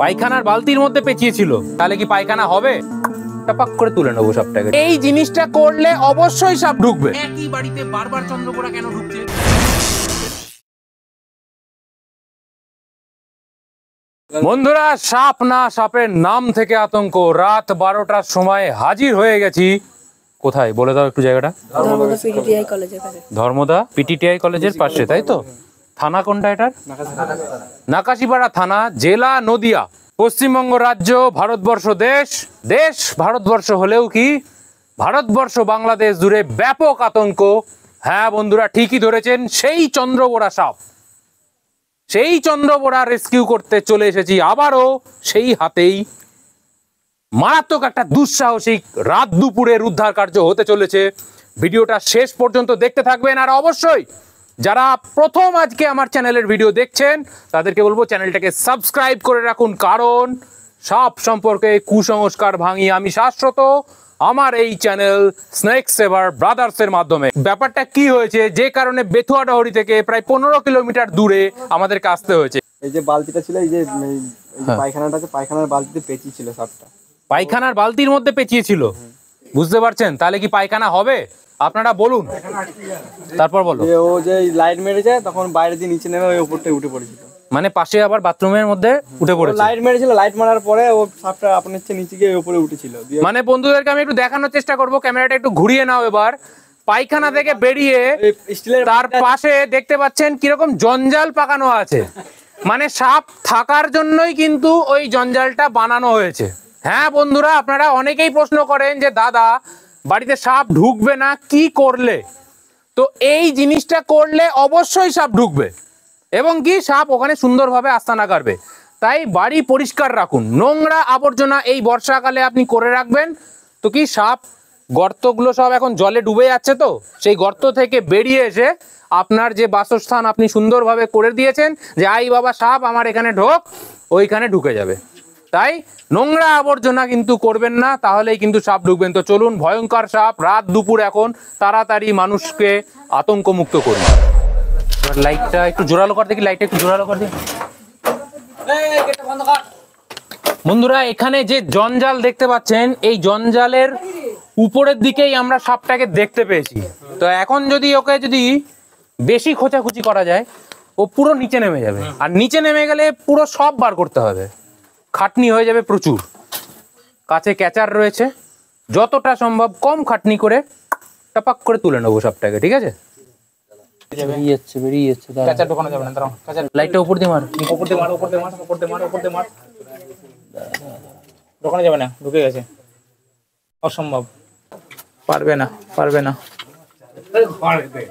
পায়খানার বালতির মধ্যে পেঁচিয়েছিল তাহলে কি পায়খানা হবে করে তুলে নেবো এই জিনিসটা করলে অবশ্যই সাপ ঢুকবে একই বাড়িতে বারবার চন্দ্রকোড়া কেন ঢুকছে বন্ধুরা সাপ না সাপের নাম থেকে আতঙ্ক রাত বারোটার সময় হাজির হয়ে গেছি কোথায় বলে দাও একটু জায়গাটা ধর্মদা পিটিটিআই কলেজের পাশে তাই তো থানা কোনটা এটার নাকাশিপাড়া থানা জেলা নদিয়া পশ্চিমবঙ্গ রাজ্য ভারতবর্ষ দেশ দেশ ভারতবর্ষ হলেও কি ভারতবর্ষ বাংলাদেশ জুড়ে ব্যাপক আতঙ্ক হ্যাঁ বন্ধুরা ঠিকই ধরেছেন সেই চন্দ্রবোড়া সাপ সেই চন্দ্রবোড়া রেস্কিউ করতে চলে এসেছি আবারও সেই হাতেই মারাত্মক একটা দুঃসাহসিক রাত দুপুরের উদ্ধার কার্য হতে চলেছে ভিডিওটা শেষ পর্যন্ত দেখতে থাকবেন আর অবশ্যই যারা প্রথম আজকে আমার চ্যানেলের ভিডিও দেখছেন তাদেরকে বলবো চ্যানেলটাকে সাবস্ক্রাইব করে রাখুন কারণ সাপ সম্পর্কে কুসংস্কার ভাঙি আমি শাশ্বত আমার এই চ্যানেল স্নেক সেভার ব্রাদার্সের মাধ্যমে ব্যাপারটা কি হয়েছে যে কারণে বেথুয়া ডহরি থেকে প্রায় পনেরো কিলোমিটার দূরে আমাদেরকে আসতে হয়েছে এই যে বালতিটা ছিল এই যে হ্যাঁ। পায়খানাটা পায়খানার বালতিতে পেঁচিয়ে ছিল সাপটা পায়খানার বালতির মধ্যে পেঁচিয়েছিল বুঝতে পারছেন তাহলে কি পায়খানা হবে আপনারা বলুন তারপর বলো ও যে লাইট মেরেছে তখন বাইরে দিয়ে নিচে নেমে ওই উপরটা উঠে পড়েছিল মানে পাশে আবার বাথরুমের মধ্যে উঠে পড়েছে লাইট মেরেছিল লাইট মারার পরে ও সাপটা আপনার চেয়ে নিচে গিয়ে উপরে উঠেছিল মানে বন্ধুদেরকে আমি একটু দেখানোর চেষ্টা করব ক্যামেরাটা একটু ঘুরিয়ে নাও এবার পায়খানা থেকে বেরিয়ে তার পাশে দেখতে পাচ্ছেন কিরকম জঞ্জাল পাকানো আছে মানে সাপ থাকার জন্যই কিন্তু ওই জঞ্জালটা বানানো হয়েছে হ্যাঁ বন্ধুরা আপনারা অনেকেই প্রশ্ন করেন যে দাদা বাড়িতে সাপ ঢুকবে না কি করলে তো এই জিনিসটা করলে অবশ্যই সাপ ঢুকবে এবং কি সাপ ওখানে সুন্দরভাবে আস্তানা করবে তাই বাড়ি পরিষ্কার রাখুন নোংরা আবর্জনা এই বর্ষাকালে আপনি করে রাখবেন তো কি সাপ গর্তগুলো সব এখন জলে ডুবে যাচ্ছে তো সেই গর্ত থেকে বেরিয়ে এসে আপনার যে বাসস্থান আপনি সুন্দরভাবে করে দিয়েছেন যে আই বাবা সাপ আমার এখানে ঢোক ওইখানে ঢুকে যাবে তাই নোংরা আবর্জনা কিন্তু করবেন না তাহলেই কিন্তু সাপ ঢুকবেন তো চলুন ভয়ঙ্কর সাপ রাত দুপুর এখন তাড়াতাড়ি মানুষকে আতঙ্কমুক্ত করুন লাইটটা একটু জোরালো কর দেখি লাইটটা একটু জোরালো কর দেখি বন্ধুরা এখানে যে জঞ্জাল দেখতে পাচ্ছেন এই জঞ্জালের উপরের দিকেই আমরা সাপটাকে দেখতে পেয়েছি তো এখন যদি ওকে যদি বেশি খোঁচাখুচি করা যায় ও পুরো নিচে নেমে যাবে আর নিচে নেমে গেলে পুরো সব বার করতে হবে খাটনি হয়ে যাবে প্রচুর কাছে ক্যাচার রয়েছে যতটা সম্ভব কম খাটনি করে টাপাক করে তুলে নেবো সবটাকে ঠিক আছে বেরিয়ে না লাইটটা উপর দিয়ে মার উপর উপর যাবে না ঢুকে গেছে অসম্ভব পারবে না পারবে না পারবে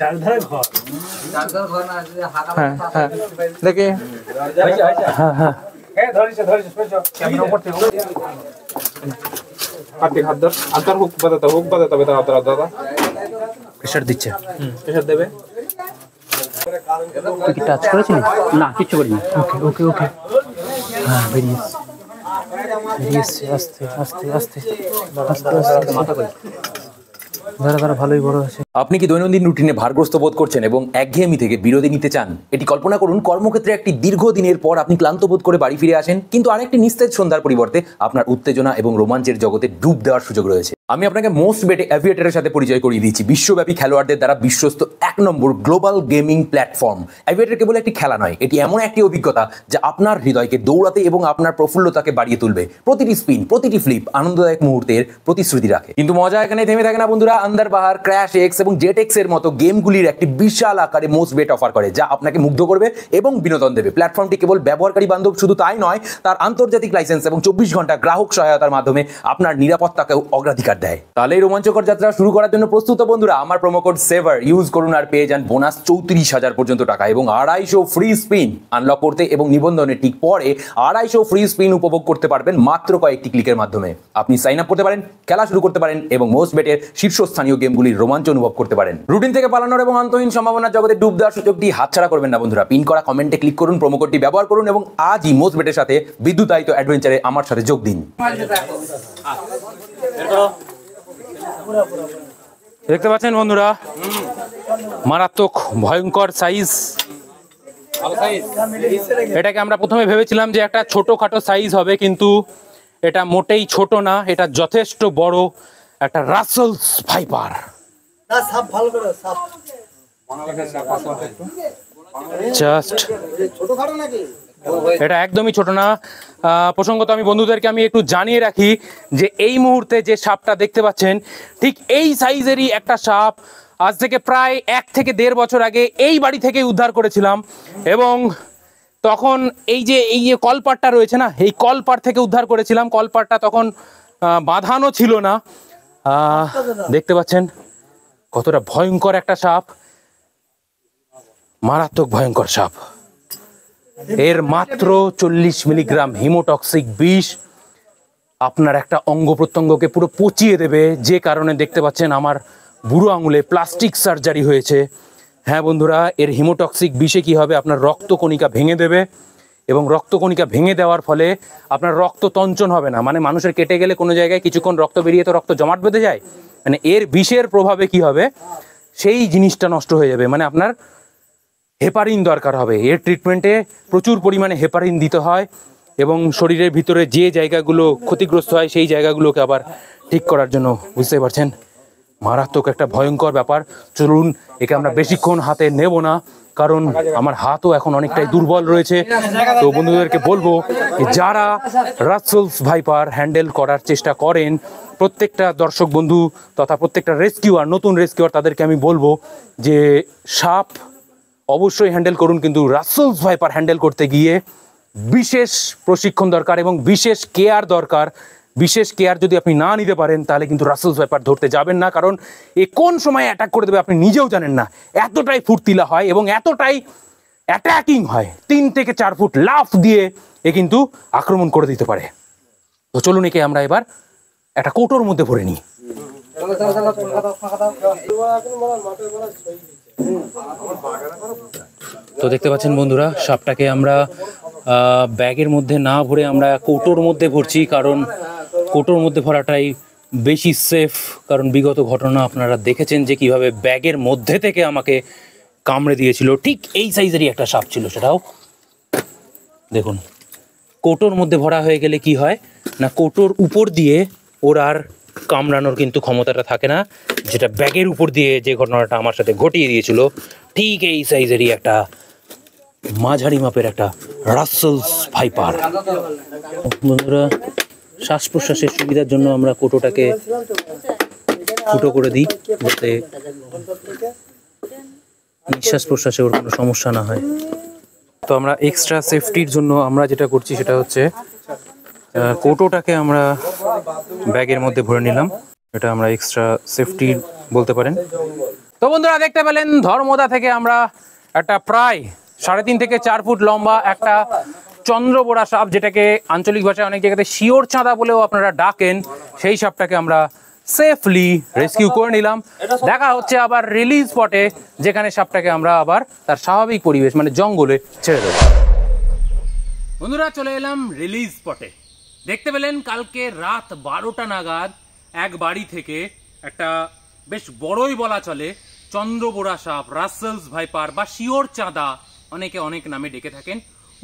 প্রেশার দিচ্ছে প্রেশার দেবে টাচ না কিচ্ছু করিনি ওকে ওকে ওকে হ্যাঁ বেরিয়ে আস্তে আস্তে আস্তে আস্তে আস্তে মাথা করে ভালোই বড় আছে আপনি কি দৈনন্দিন রুটিনে ভারগ্রস্ত বোধ করছেন এবং একঘেয়েমি থেকে বিরতি নিতে চান এটি কল্পনা করুন কর্মক্ষেত্রে একটি দীর্ঘ দিনের পর আপনি ক্লান্ত বোধ করে বাড়ি ফিরে আসেন কিন্তু আরেকটি নিস্তেজ সন্ধ্যার পরিবর্তে আপনার উত্তেজনা এবং রোমাঞ্চের জগতে ডুব দেওয়ার সুযোগ রয়েছে আমি আপনাকে মোস্ট বেটে অ্যাভিয়েটারের সাথে পরিচয় করিয়ে দিচ্ছি বিশ্বব্যাপী খেলোয়াড়দের দ্বারা বিশ্বস্ত এক নম্বর গ্লোবাল গেমিং প্ল্যাটফর্ম অ্যাভিয়েটার কেবল একটি খেলা নয় এটি এমন একটি অভিজ্ঞতা যা আপনার হৃদয়কে দৌড়াতে এবং আপনার প্রফুল্লতাকে বাড়িয়ে তুলবে প্রতিটি স্পিন প্রতিটি ফ্লিপ আনন্দদায়ক মুহূর্তের প্রতিশ্রুতি রাখে কিন্তু মজা এখানে থেমে থাকে না বন্ধুরা আন্দার বাহার ক্র্যাশ এক্স এবং জেটেক্স এর মতো গেমগুলির একটি বিশাল আকারে মোস্ট বেট অফার করে যা আপনাকে মুগ্ধ করবে এবং বিনোদন দেবে প্ল্যাটফর্মটি কেবল ব্যবহারকারী বান্ধব শুধু তাই নয় তার আন্তর্জাতিক লাইসেন্স এবং চব্বিশ ঘন্টা গ্রাহক সহায়তার মাধ্যমে আপনার নিরাপত্তাকেও অগ্রাধিকার দেয় তাহলে এই রোমাঞ্চকর যাত্রা শুরু করার জন্য প্রস্তুত বন্ধুরা আমার কোড সেভার ইউজ করুন আর পেয়ে যান বোনাস চৌত্রিশ হাজার পর্যন্ত টাকা এবং আড়াইশো ফ্রি স্পিন আনলক করতে এবং নিবন্ধনের ঠিক পরে আড়াইশো ফ্রি স্পিন উপভোগ করতে পারবেন মাত্র কয়েকটি ক্লিকের মাধ্যমে আপনি সাইন আপ করতে পারেন খেলা শুরু করতে পারেন এবং মোস্ট বেটের শীর্ষস্থানীয় গেমগুলির রোমাঞ্চ অনুভব করতে পারেন রুটিন থেকে পালানোর এবং অন্তহীন সম্ভাবনার জগতে ডুব দেওয়ার সুযোগটি হাতছাড়া করবেন না বন্ধুরা পিন করা কমেন্টে ক্লিক করুন প্রোমোকোডটি ব্যবহার করুন এবং আজই মোসবেটের সাথে বিদ্যুতায়িত অ্যাডভেঞ্চারে আমার সাথে যোগ দিন দেখতে পাচ্ছেন বন্ধুরা মারাত্মক ভয়ঙ্কর সাইজ এটাকে আমরা প্রথমে ভেবেছিলাম যে একটা ছোটোখাটো সাইজ হবে কিন্তু এটা মোটেই ছোট না এটা যথেষ্ট বড় একটা রাসলস ফাইবার জাস্ট ছোটখাটো এটা একদমই ছোট না প্রসঙ্গত আমি বন্ধুদেরকে আমি একটু জানিয়ে রাখি যে এই মুহূর্তে যে সাপটা দেখতে পাচ্ছেন ঠিক এই সাইজেরই একটা সাপ আজ থেকে প্রায় এক থেকে দেড় বছর আগে এই বাড়ি থেকে উদ্ধার করেছিলাম এবং তখন এই যে এই যে কলপাটটা রয়েছে না এই কলপাট থেকে উদ্ধার করেছিলাম কলপাটটা তখন বাঁধানো ছিল না দেখতে পাচ্ছেন কতটা ভয়ঙ্কর একটা সাপ মারাত্মক ভয়ঙ্কর সাপ এর মাত্র চল্লিশ মিলিগ্রাম হিমোটক্সিক বিষ আপনার একটা অঙ্গ প্রত্যঙ্গকে পুরো পচিয়ে দেবে যে কারণে দেখতে পাচ্ছেন আমার বুড়ো আঙুলে প্লাস্টিক সার্জারি হয়েছে হ্যাঁ বন্ধুরা এর হিমোটক্সিক বিষে কি হবে আপনার রক্তকণিকা ভেঙে দেবে এবং রক্তকণিকা ভেঙে দেওয়ার ফলে আপনার রক্ত তঞ্চন হবে না মানে মানুষের কেটে গেলে কোনো জায়গায় কিছুক্ষণ রক্ত বেরিয়ে তো রক্ত জমাট বেঁধে যায় মানে এর বিষের প্রভাবে কি হবে সেই জিনিসটা নষ্ট হয়ে যাবে মানে আপনার হেপারিন দরকার হবে এর ট্রিটমেন্টে প্রচুর পরিমাণে হেপারিন দিতে হয় এবং শরীরের ভিতরে যে জায়গাগুলো ক্ষতিগ্রস্ত হয় সেই জায়গাগুলোকে আবার ঠিক করার জন্য বুঝতে পারছেন মারাত্মক একটা ভয়ঙ্কর ব্যাপার চলুন একে আমরা বেশিক্ষণ হাতে নেব না কারণ আমার হাতও এখন অনেকটাই দুর্বল রয়েছে তো বন্ধুদেরকে বলবো যারা রাসেলস ভাইপার হ্যান্ডেল করার চেষ্টা করেন প্রত্যেকটা দর্শক বন্ধু তথা প্রত্যেকটা রেস্কিউয়ার নতুন রেস্কিউয়ার তাদেরকে আমি বলবো যে সাপ অবশ্যই হ্যান্ডেল করুন কিন্তু রাসলস ভাইপার হ্যান্ডেল করতে গিয়ে বিশেষ প্রশিক্ষণ দরকার এবং বিশেষ কেয়ার দরকার বিশেষ কেয়ার যদি আপনি না নিতে পারেন তাহলে কিন্তু রাসেলস ব্যাপার ধরতে যাবেন না কারণ এ কোন সময় অ্যাটাক করে দেবে আপনি নিজেও জানেন না এতটাই ফুর্তিলা হয় এবং এতটাই অ্যাটাকিং হয় তিন থেকে চার ফুট লাফ দিয়ে এ কিন্তু আক্রমণ করে দিতে পারে তো চলুন একে আমরা এবার একটা কোটোর মধ্যে ভরে নিই তো দেখতে পাচ্ছেন বন্ধুরা সাপটাকে আমরা ব্যাগের মধ্যে না ভরে আমরা কোটোর মধ্যে ভরছি কারণ কোটোর মধ্যে ভরাটাই বেশি সেফ কারণ বিগত ঘটনা আপনারা দেখেছেন যে কিভাবে ব্যাগের মধ্যে থেকে আমাকে কামড়ে দিয়েছিল ঠিক এই সাইজেরই একটা সাপ ছিল সেটাও দেখুন কোটোর মধ্যে ভরা হয়ে গেলে কি হয় না কোটোর উপর দিয়ে ওর আর কামড়ানোর কিন্তু ক্ষমতাটা থাকে না যেটা ব্যাগের উপর দিয়ে যে ঘটনাটা আমার সাথে ঘটিয়ে দিয়েছিল ঠিক এই সাইজেরই একটা মাঝারি মাপের একটা রাসেলস ভাইপার বন্ধুরা শ্বাস প্রশ্বাসের সুবিধার জন্য আমরা কোটোটাকে ফুটো করে দিই যাতে নিঃশ্বাস প্রশ্বাসে ওর কোনো সমস্যা না হয় তো আমরা এক্সট্রা সেফটির জন্য আমরা যেটা করছি সেটা হচ্ছে কোটোটাকে আমরা ব্যাগের মধ্যে ভরে নিলাম এটা আমরা এক্সট্রা সেফটি বলতে পারেন তো বন্ধুরা দেখতে পেলেন ধর্মদা থেকে আমরা একটা প্রায় সাড়ে তিন থেকে চার ফুট লম্বা একটা চন্দ্রবোড়া সাপ যেটাকে আঞ্চলিক ভাষায় অনেক জায়গাতে শিওর চাঁদা বলেও আপনারা ডাকেন সেই সাপটাকে আমরা সেফলি রেস্কিউ করে নিলাম দেখা হচ্ছে আবার রিলিজ স্পটে যেখানে সাপটাকে আমরা আবার তার স্বাভাবিক পরিবেশ মানে জঙ্গলে ছেড়ে দেব বন্ধুরা চলে এলাম রিলিজ স্পটে দেখতে পেলেন কালকে রাত বারোটা নাগাদ এক বাড়ি থেকে একটা বেশ বড়ই বলা চলে চন্দ্রবোড়া সাপ রাসেলস ভাইপার বা শিওর চাঁদা অনেকে অনেক নামে ডেকে থাকেন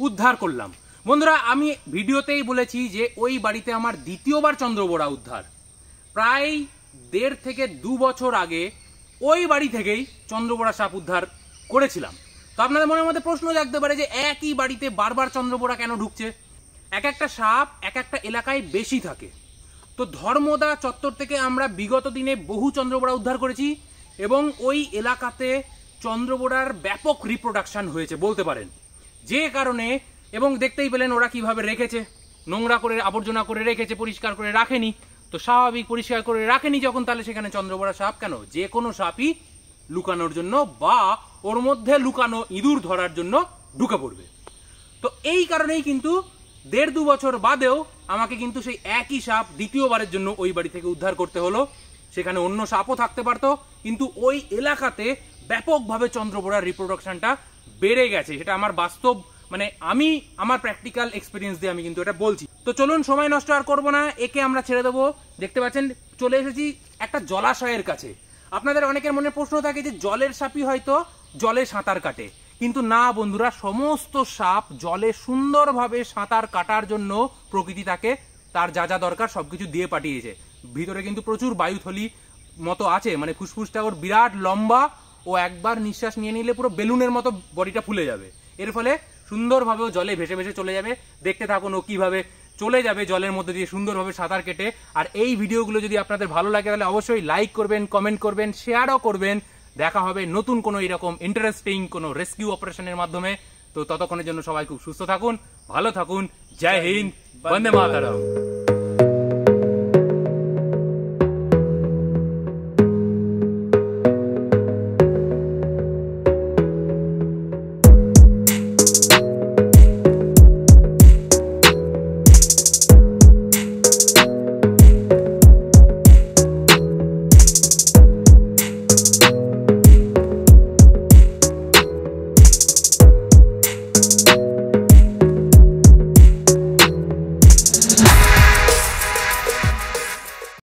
উদ্ধার করলাম বন্ধুরা আমি ভিডিওতেই বলেছি যে ওই বাড়িতে আমার দ্বিতীয়বার চন্দ্রবোড়া উদ্ধার প্রায় দেড় থেকে দু বছর আগে ওই বাড়ি থেকেই চন্দ্রবোড়া সাপ উদ্ধার করেছিলাম তো আপনাদের মনের মধ্যে প্রশ্ন জাগতে পারে যে একই বাড়িতে বারবার চন্দ্রবোড়া কেন ঢুকছে এক একটা সাপ এক একটা এলাকায় বেশি থাকে তো ধর্মদা চত্বর থেকে আমরা বিগত দিনে বহু চন্দ্রবোড়া উদ্ধার করেছি এবং ওই এলাকাতে চন্দ্রবোড়ার ব্যাপক রিপ্রোডাকশান হয়েছে বলতে পারেন যে কারণে এবং দেখতেই পেলেন ওরা কিভাবে রেখেছে নোংরা করে আবর্জনা করে রেখেছে পরিষ্কার করে রাখেনি তো স্বাভাবিক পরিষ্কার করে রাখেনি যখন তাহলে সেখানে চন্দ্রবড়া সাপ কেন যে কোনো সাপই লুকানোর জন্য বা ওর মধ্যে লুকানো ইঁদুর ধরার জন্য ঢুকে পড়বে তো এই কারণেই কিন্তু দেড় দু বছর বাদেও আমাকে কিন্তু সেই একই সাপ দ্বিতীয়বারের জন্য ওই বাড়ি থেকে উদ্ধার করতে হলো সেখানে অন্য সাপও থাকতে পারতো কিন্তু ওই এলাকাতে ব্যাপকভাবে চন্দ্রপোড়ার রিপ্রোডাকশনটা বেড়ে গেছে সেটা আমার বাস্তব মানে আমি আমার প্র্যাকটিক্যাল এক্সপিরিয়েন্স দিয়ে আমি কিন্তু এটা বলছি তো চলুন সময় নষ্ট আর করবো না একে আমরা ছেড়ে দেবো দেখতে পাচ্ছেন চলে এসেছি একটা জলাশয়ের কাছে আপনাদের অনেকের মনে প্রশ্ন থাকে যে জলের সাপই হয়তো জলে সাঁতার কাটে কিন্তু না বন্ধুরা সমস্ত সাপ জলে সুন্দরভাবে সাঁতার কাটার জন্য প্রকৃতি তাকে তার যা যা দরকার সব কিছু দিয়ে পাঠিয়েছে ভিতরে কিন্তু প্রচুর বায়ুথলি মতো আছে মানে ফুসফুসটা ওর বিরাট লম্বা ও একবার নিঃশ্বাস নিয়ে নিলে পুরো বেলুনের মতো বডিটা ফুলে যাবে এর ফলে সুন্দরভাবে ও জলে ভেসে ভেসে চলে যাবে দেখতে থাকুন ও কীভাবে চলে যাবে জলের মধ্যে দিয়ে সুন্দরভাবে সাঁতার কেটে আর এই ভিডিওগুলো যদি আপনাদের ভালো লাগে তাহলে অবশ্যই লাইক করবেন কমেন্ট করবেন শেয়ারও করবেন দেখা হবে নতুন কোনো এরকম ইন্টারেস্টিং কোনো রেস্কিউ অপারেশনের মাধ্যমে তো ততক্ষণের জন্য সবাই খুব সুস্থ থাকুন ভালো থাকুন জয় হিন্দ বন্দে মাতারাম